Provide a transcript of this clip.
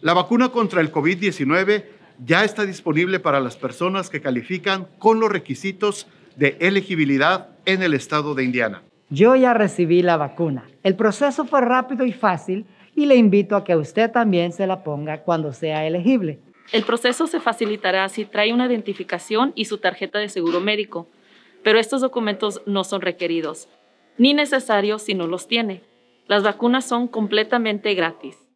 La vacuna contra el COVID-19 ya está disponible para las personas que califican con los requisitos de elegibilidad en el estado de Indiana. Yo ya recibí la vacuna. El proceso fue rápido y fácil y le invito a que usted también se la ponga cuando sea elegible. El proceso se facilitará si trae una identificación y su tarjeta de seguro médico, pero estos documentos no son requeridos, ni necesarios si no los tiene. Las vacunas son completamente gratis.